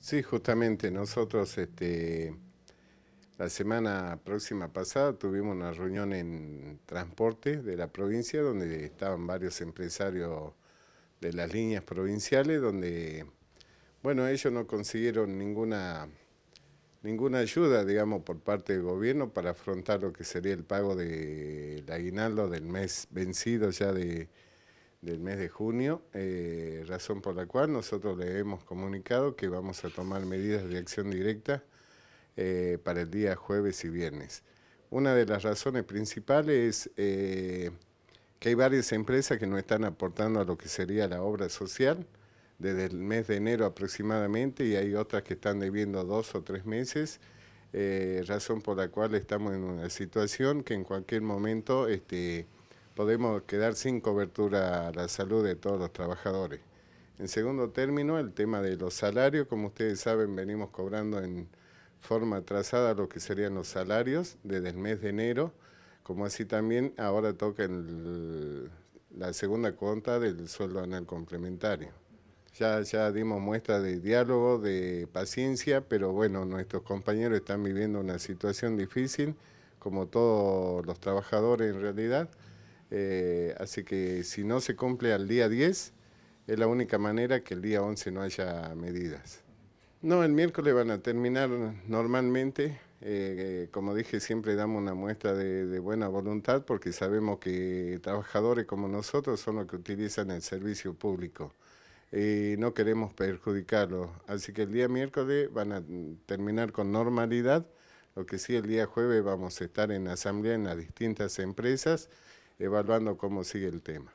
Sí, justamente nosotros este, la semana próxima pasada tuvimos una reunión en transporte de la provincia donde estaban varios empresarios de las líneas provinciales donde, bueno, ellos no consiguieron ninguna, ninguna ayuda, digamos, por parte del gobierno para afrontar lo que sería el pago del aguinaldo del mes vencido ya de del mes de junio, eh, razón por la cual nosotros le hemos comunicado que vamos a tomar medidas de acción directa eh, para el día jueves y viernes. Una de las razones principales es eh, que hay varias empresas que no están aportando a lo que sería la obra social desde el mes de enero aproximadamente y hay otras que están debiendo dos o tres meses, razón por la cual estamos en una situación que en cualquier momento... Este, podemos quedar sin cobertura a la salud de todos los trabajadores. En segundo término, el tema de los salarios, como ustedes saben, venimos cobrando en forma trazada lo que serían los salarios desde el mes de enero, como así también ahora toca la segunda cuota del sueldo anual complementario. Ya, ya dimos muestra de diálogo, de paciencia, pero bueno, nuestros compañeros están viviendo una situación difícil, como todos los trabajadores en realidad, eh, así que si no se cumple al día 10, es la única manera que el día 11 no haya medidas. No, el miércoles van a terminar normalmente. Eh, eh, como dije, siempre damos una muestra de, buena voluntad porque sabemos que trabajadores como nosotros son los que utilizan el servicio público. y no queremos perjudicarlos. Así que el día miércoles van a terminar con normalidad. Lo que sí, el día jueves vamos a estar en asamblea en las distintas empresas evaluando cómo sigue el tema.